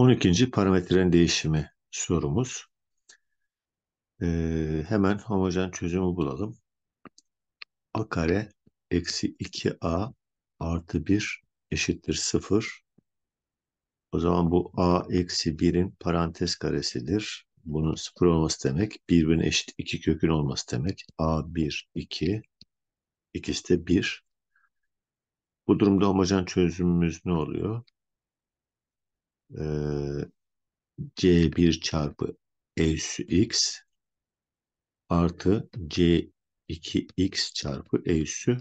12. parametrenin değişimi sorumuz. Ee, hemen homojen çözümü bulalım. A kare eksi 2A artı 1 eşittir 0. O zaman bu A eksi 1'in parantez karesidir. Bunun 0 olması demek. Birbirine eşit 2 kökün olması demek. A 1, 2. İkisi de 1. Bu durumda homojen çözümümüz ne oluyor? Ee, C1 çarpı E üssü X artı C2X çarpı E üssü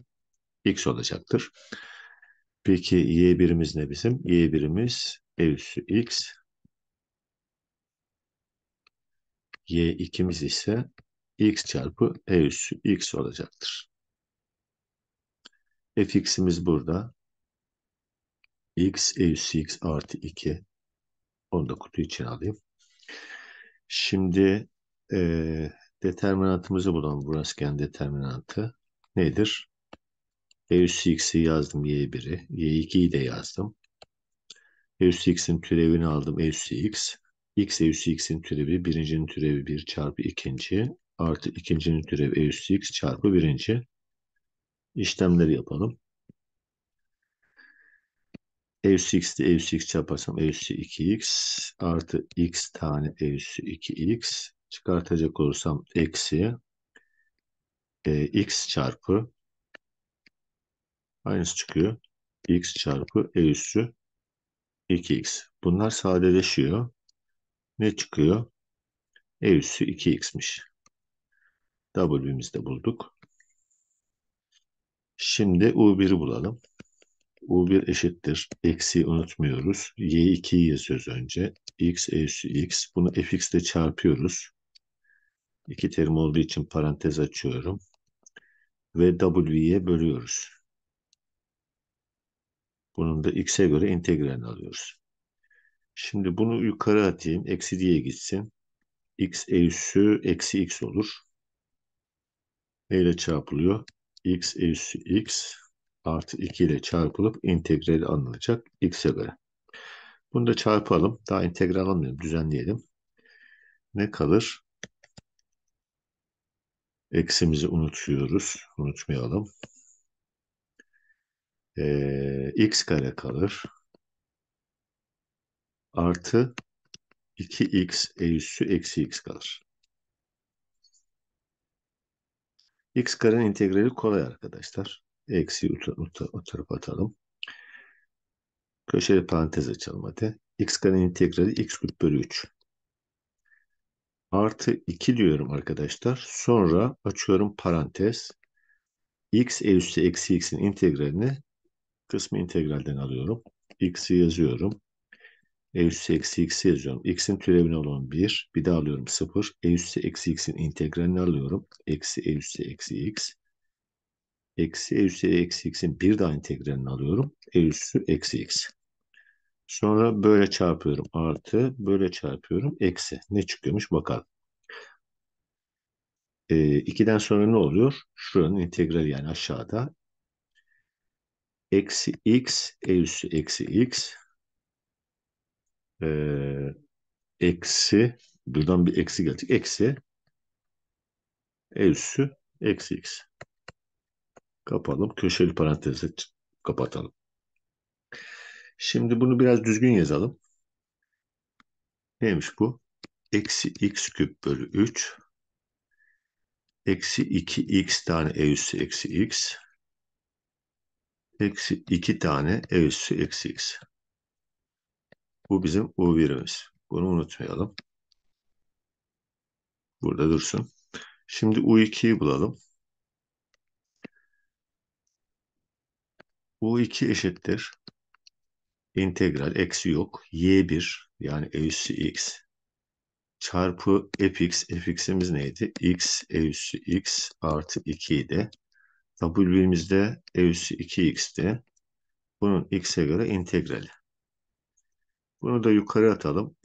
X olacaktır. Peki Y 1imiz ne bizim? Y 1imiz E üssü X. Y ikimiz ise X çarpı E üssü X olacaktır. Fx'imiz burada. X E üssü X artı 2 onu da kutu için alayım. Şimdi e, determinantımızı bulalım. Burasken determinantı nedir? E üstü x'i yazdım y1'i. y2'yi de yazdım. E üstü x'in türevini aldım. E üstü x. x e üstü x'in türevi birincinin türevi 1 çarpı ikinci artı ikincinin türevi e üstü x çarpı birinci. İşlemleri yapalım e üssü x'ti e üssü x yaparsam e üssü 2x e artı x tane e üssü 2x çıkartacak olursam eksi e, x çarpı aynısı çıkıyor. x çarpı e üssü 2x. Bunlar sadeleşiyor. Ne çıkıyor? E üssü 2x'miş. W'mizi de bulduk. Şimdi U1'i bulalım. U1 eşittir. Eksi unutmuyoruz. Y2'yi yazıyoruz önce. X eksi X. Bunu Fx ile çarpıyoruz. İki terim olduğu için parantez açıyorum. Ve W'ye bölüyoruz. Bunun da X'e göre integralini alıyoruz. Şimdi bunu yukarı atayım. Eksi diye gitsin. X eksi eksi X olur. E ile çarpılıyor. X eksi X artı 2 ile çarpılıp integrali alınacak x'e göre. Bunu da çarpalım. Daha integral almayalım. Düzenleyelim. Ne kalır? Eksimizi unutuyoruz. Unutmayalım. Ee, x kare kalır. Artı 2x e üssü eksi x kalır. x karenin integrali kolay arkadaşlar eksi o tarafa atalım. Köşeli parantez açalım hadi. X karenin integrali x küp bölü 3. Artı 2 diyorum arkadaşlar. Sonra açıyorum parantez. x e üstü eksi x'in integralini kısmı integralden alıyorum. x'i yazıyorum. e üstü eksi x'i yazıyorum. x'in türevini alıyorum 1. Bir daha alıyorum 0. e üstü eksi x'in integralini alıyorum. Eksi e üstü eksi x eksi e üssü e eksi x'in bir daha integralini alıyorum. E üssü eksi x. Sonra böyle çarpıyorum artı böyle çarpıyorum eksi. Ne çıkıyormuş bakalım. E, sonra ne oluyor? Şuranın integrali yani aşağıda. Eksi x e üssü eksi x e, eksi buradan bir eksi gelecek. Eksi e üssü eksi x. Kapalım. Köşeli parantezi kapatalım. Şimdi bunu biraz düzgün yazalım. Neymiş bu? Eksi x küp bölü 3. Eksi 2x tane e üssü eksi x. Eksi 2 tane e üssü eksi x. Bu bizim u birimiz. Bunu unutmayalım. Burada dursun. Şimdi u2'yi bulalım. U2 eşittir. integral eksi yok. Y1 yani E üssü X çarpı fx. fx'imiz neydi? x e üssü x artı 2 idi. W'imizde e üssü 2x'ti. Bunun x'e göre integrali. Bunu da yukarı atalım.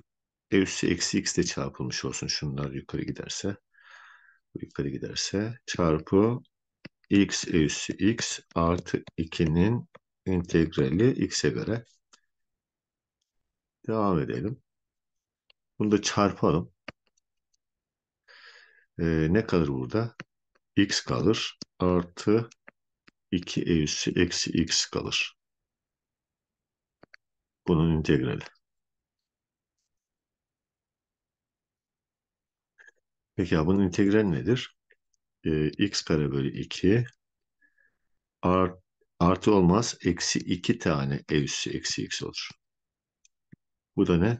E üssü eksi x de çarpılmış olsun. Şunlar yukarı giderse. Yukarı giderse. Çarpı x e üssü x artı 2'nin integrali x'e göre. Devam edelim. Bunu da çarpalım. Ee, ne kalır burada? x kalır. Artı 2 e üssü eksi x kalır. Bunun integrali. Peki ya bunun integrali nedir? e, x kare bölü 2 art, artı olmaz. Eksi 2 tane e üssü eksi x olur. Bu da ne?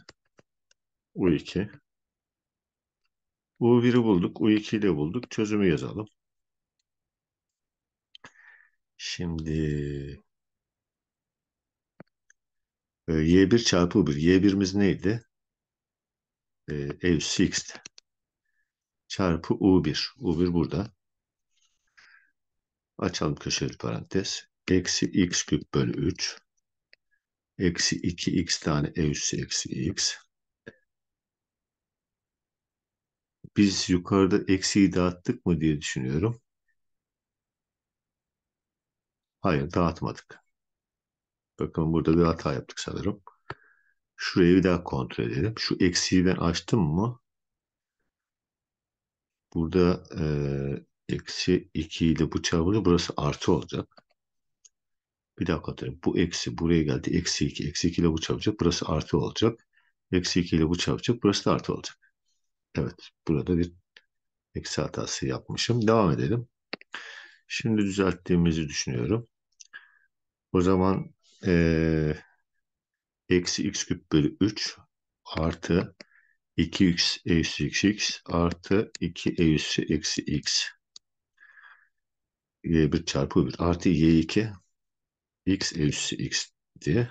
U2. U1'i bulduk. U2'yi ile bulduk. Çözümü yazalım. Şimdi e, y1 çarpı u1. Y1'imiz neydi? E, e üssü x'ti çarpı U1. U1 burada. Açalım köşeli parantez. Eksi x küp bölü 3. Eksi 2x tane e üssü eksi x. Biz yukarıda eksiyi dağıttık mı diye düşünüyorum. Hayır dağıtmadık. Bakın burada bir hata yaptık sanırım. Şurayı bir daha kontrol edelim. Şu eksiyi ben açtım mı? Burada e, eksi 2 ile bu çarpılıyor. Burası artı olacak. Bir dakika hatırlayayım. Bu eksi buraya geldi. Eksi 2. Eksi 2 ile bu çarpacak. Burası artı olacak. Eksi 2 ile bu çarpacak. Burası da artı olacak. Evet. Burada bir eksi hatası yapmışım. Devam edelim. Şimdi düzelttiğimizi düşünüyorum. O zaman eksi x küp bölü 3 artı 2x e eksi x xx e, artı 2 e eksi x y1 çarpı 1 artı y2 x eksi x diye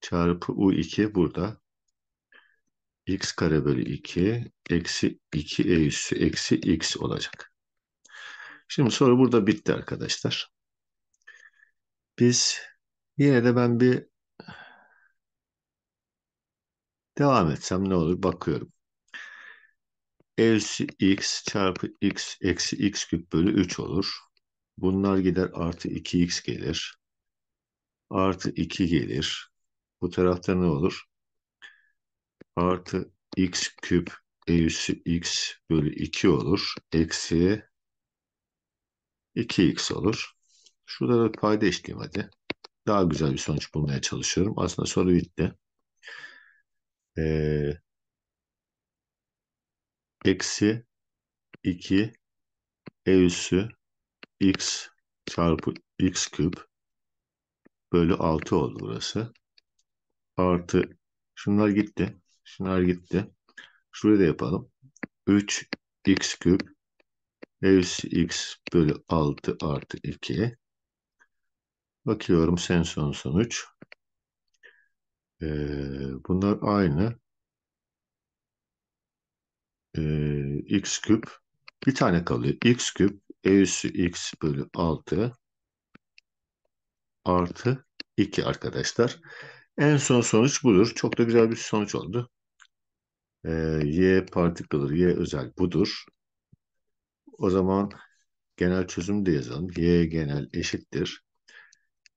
çarpı u2 burada x kare bölü 2 eksi 2 e eksi x olacak. Şimdi soru burada bitti arkadaşlar. Biz yine de ben bir Devam etsem ne olur bakıyorum. Eksi x çarpı x eksi x küp bölü 3 olur. Bunlar gider artı 2x gelir. Artı 2 gelir. Bu tarafta ne olur? Artı x küp eksi x bölü 2 olur. Eksi 2x olur. Şurada da payda işleyeyim hadi. Daha güzel bir sonuç bulmaya çalışıyorum. Aslında soru bitti e, eksi 2 e üssü x çarpı x küp bölü 6 oldu burası. Artı şunlar gitti. Şunlar gitti. Şurayı da yapalım. 3 x küp e üssü x bölü 6 artı 2 Bakıyorum sen son sonuç. E, bunlar aynı. E, x küp bir tane kalıyor. x küp e üssü x bölü 6 artı 2 arkadaşlar. En son sonuç budur. Çok da güzel bir sonuç oldu. Ee, y partikaları, y özel budur. O zaman genel çözüm de yazalım. y genel eşittir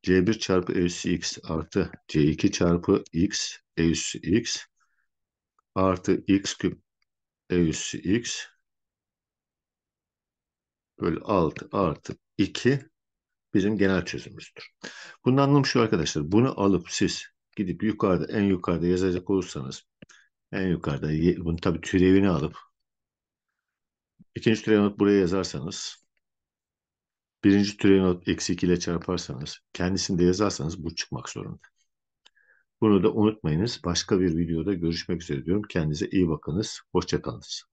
c1 çarpı e üssü x artı c2 çarpı x e üssü x artı x küp e üssü x bölü 6 artı 2 bizim genel çözümümüzdür. Bunun anlamı arkadaşlar. Bunu alıp siz gidip yukarıda en yukarıda yazacak olursanız en yukarıda bunu tabii türevini alıp ikinci türevini alıp buraya yazarsanız birinci türevi not eksi 2 ile çarparsanız kendisini de yazarsanız bu çıkmak zorunda. Bunu da unutmayınız. Başka bir videoda görüşmek üzere diyorum. Kendinize iyi bakınız. Hoşçakalınız.